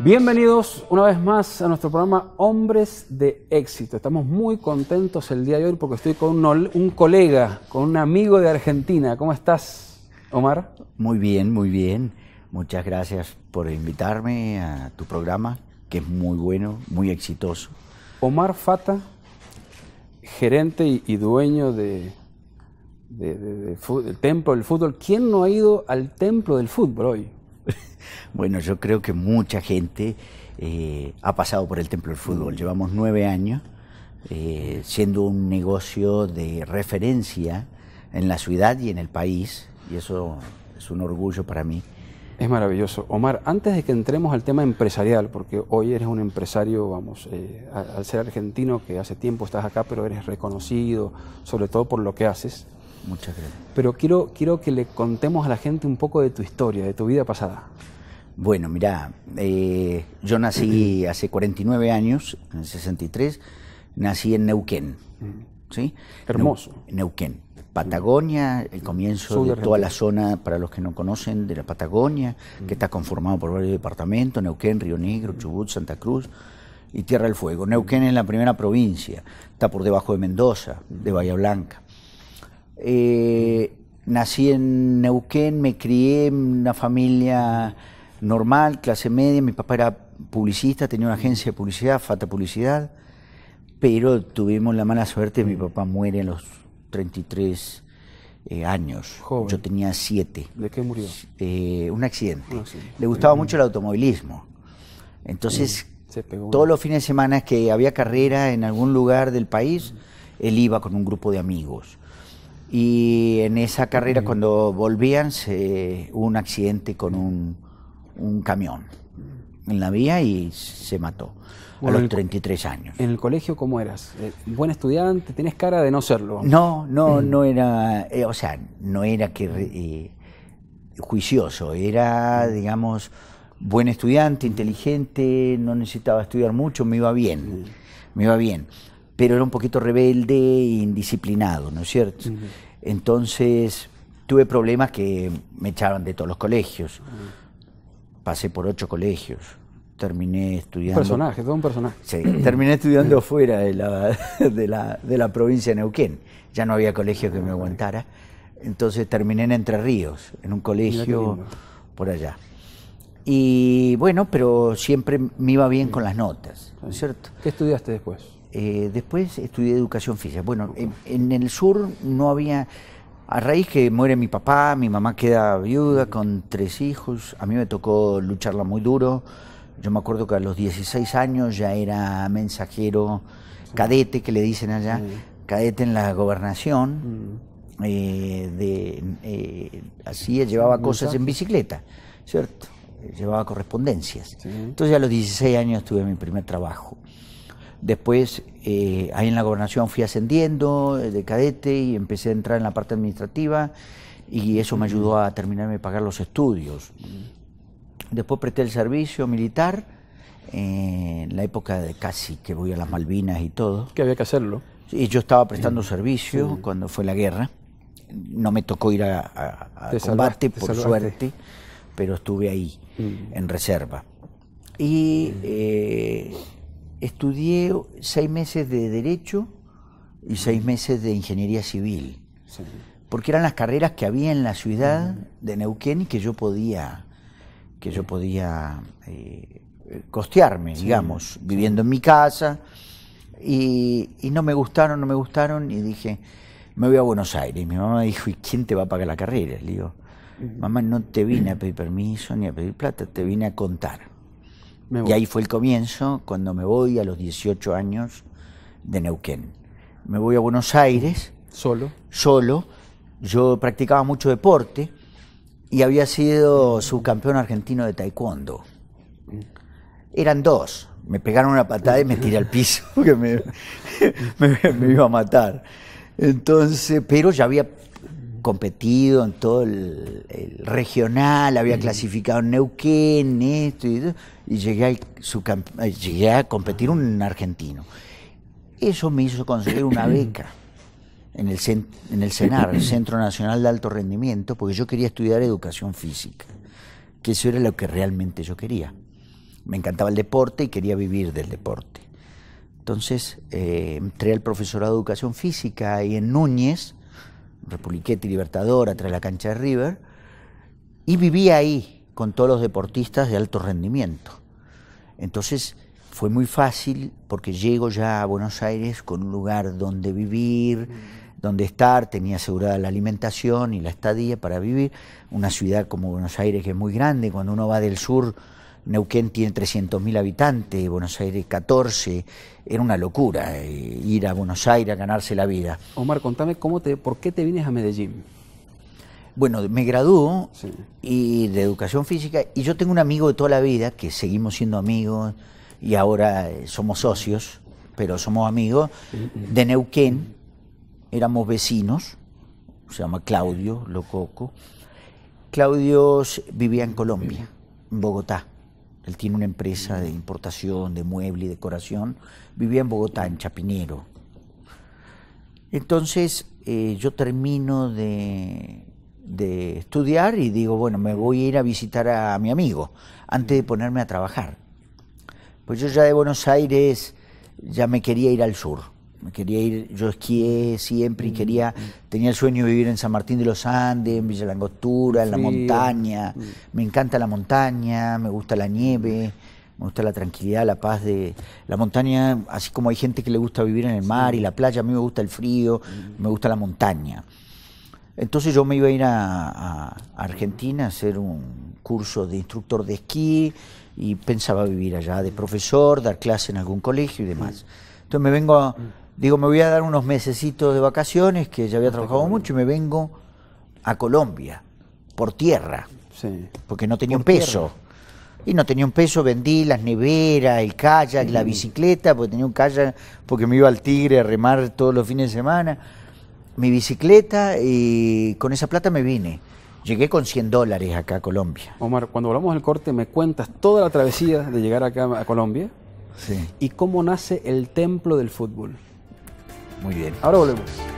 Bienvenidos una vez más a nuestro programa Hombres de Éxito. Estamos muy contentos el día de hoy porque estoy con un, colega, con un amigo de Argentina. ¿Cómo estás, Omar? Muy bien, muy bien. Muchas gracias por invitarme a tu programa, que es muy bueno, muy exitoso. Omar Fata, gerente y, dueño de, del Templo del Fútbol. ¿Quién no ha ido al Templo del Fútbol hoy? Bueno, yo creo que mucha gente eh, ha pasado por el Templo del Fútbol. Mm. Llevamos nueve años eh, siendo un negocio de referencia en la ciudad y en el país, y eso es un orgullo para mí. Es maravilloso. Omar, antes de que entremos al tema empresarial, porque hoy eres un empresario, vamos, eh, al ser argentino, que hace tiempo estás acá, pero eres reconocido, sobre todo por lo que haces, Muchas gracias. Pero quiero, quiero que le contemos a la gente un poco de tu historia, de tu vida pasada. Bueno, mira, eh, yo nací hace 49 años, en el 63, nací en Neuquén. Mm. ¿sí? Hermoso. Neuquén. Patagonia, el mm. comienzo de, toda la zona, para los que no conocen, de la Patagonia, que mm. está conformado por varios departamentos, Neuquén, Río Negro, Chubut, Santa Cruz y Tierra del Fuego. Neuquén es la primera provincia, está por debajo de Mendoza, de Bahía Blanca. Eh, nací en Neuquén, me crié en una familia normal, clase media. Mi papá era publicista, tenía una agencia de publicidad, Fata Publicidad, pero tuvimos la mala suerte, mi papá muere a los 33 eh, años. Yo tenía 7. ¿De qué murió? Eh, un, accidente. Le gustaba mucho el automovilismo. Entonces, todos los fines de semana que había carrera en algún lugar del país, él iba con un grupo de amigos. Y en esa carrera, cuando volvían, se, hubo un accidente con un, camión en la vía y se mató a los 33 años. ¿En el colegio cómo eras? Eh, ¿Buen estudiante? ¿Tenés cara de no serlo? No, no, mm. no era, eh, o sea, no era que eh, juicioso, era, mm. digamos, buen estudiante, inteligente, no necesitaba estudiar mucho, me iba bien, me iba bien pero era un poquito rebelde e indisciplinado, ¿no es cierto? Entonces tuve problemas que me echaban de todos los colegios. Pasé por ocho colegios. Terminé estudiando. Personaje, todo un personaje. Sí, terminé estudiando fuera de la, de la, de la provincia de Neuquén. Ya no había colegio que me ah, aguantara. Entonces terminé en Entre Ríos, en un colegio por allá. Y bueno, pero siempre me iba bien con las notas, ¿no es cierto? ¿Qué estudiaste después? Eh, después estudié educación física. Bueno, en, el sur no había... A raíz que muere mi papá, mi mamá queda viuda con tres hijos, a mí me tocó lucharla muy duro. Yo me acuerdo que a los 16 años ya era mensajero, cadete, que le dicen allá, cadete en la gobernación. Mm. Eh, eh, así llevaba cosas en bicicleta, ¿cierto? Llevaba correspondencias. Entonces a los 16 años tuve mi primer trabajo. Después, eh, ahí en la gobernación fui ascendiendo eh, de cadete y empecé a entrar en la parte administrativa y eso me ayudó a terminarme de pagar los estudios. Después presté el servicio militar en la época de casi que voy a las Malvinas y todo. Que había que hacerlo. Y yo estaba prestando servicio cuando fue la guerra. No me tocó ir a, combate, por suerte, pero estuve ahí, mm. en reserva. Y mm. eh, estudié seis meses de Derecho y seis meses de Ingeniería Civil. Porque eran las carreras que había en la ciudad de Neuquén y que yo podía, que yo podía eh, costearme, digamos, viviendo en mi casa. Y, no me gustaron, no me gustaron, y dije, me voy a Buenos Aires. mi mamá dijo, ¿y quién te va a pagar la carrera? Le digo, mamá, no te vine a pedir permiso ni a pedir plata, te vine a contar. Y ahí fue el comienzo, cuando me voy a los 18 años de Neuquén. Me voy a Buenos Aires. Solo. Solo. Yo practicaba mucho deporte y había sido subcampeón argentino de taekwondo. Eran dos. Me pegaron una patada y me tiré al piso porque me, me iba a matar. Entonces, pero ya había competido en todo el, regional, había clasificado en Neuquén, esto y llegué, su, eh, llegué a competir un argentino. Eso me hizo conseguir una beca en el, en el CENAR, Centro Nacional de Alto Rendimiento, porque yo quería estudiar educación física, que eso era lo que realmente yo quería. Me encantaba el deporte y quería vivir del deporte. Entonces eh, entré al profesorado de educación física y en Núñez Republiquete atrás de la cancha de River, y vivía ahí con todos los deportistas de alto rendimiento. Entonces fue muy fácil porque llego ya a Buenos Aires con un lugar donde vivir, donde estar, tenía asegurada la alimentación y la estadía para vivir. Una ciudad como Buenos Aires que es muy grande, cuando uno va del sur Neuquén tiene 300.000 habitantes, Buenos Aires 14, era una locura eh, ir a Buenos Aires a ganarse la vida. Omar, contame cómo te, por qué te vienes a Medellín. Bueno, me graduó y de educación física y yo tengo un amigo de toda la vida que seguimos siendo amigos y ahora eh, somos socios, pero somos amigos de Neuquén, éramos vecinos, se llama Claudio Lococo. Claudio vivía en Colombia, en Bogotá él tiene una empresa de importación de mueble y decoración. Vivía en Bogotá, en Chapinero. Entonces eh, yo termino de, estudiar y digo, bueno, me voy a ir a visitar a mi amigo antes de ponerme a trabajar. Pues yo ya de Buenos Aires ya me quería ir al sur quería ir, yo esquié siempre y mm. quería, tenía el sueño de vivir en San Martín de los Andes, en Villa Langostura, en la montaña. Mm. Me encanta la montaña, me gusta la nieve, me gusta la tranquilidad, la paz de la montaña, así como hay gente que le gusta vivir en el mar y la playa, a mí me gusta el frío, mm. me gusta la montaña. Entonces yo me iba a ir a, a Argentina a hacer un curso de instructor de esquí y pensaba vivir allá de profesor, dar clase en algún colegio y demás. Entonces me vengo digo, me voy a dar unos mesecitos de vacaciones, que ya había trabajado mucho, y me vengo a Colombia, por tierra, sí. porque no tenía un peso. Y no tenía un peso, vendí las neveras, el kayak, la mm. bicicleta, porque tenía un kayak, porque me iba al Tigre a remar todos los fines de semana. Mi bicicleta y con esa plata me vine. Llegué con 100 dólares acá a Colombia. Omar, cuando hablamos del corte, me cuentas toda la travesía de llegar acá a Colombia y cómo nace el templo del fútbol. Muy bien. Ahora volvemos.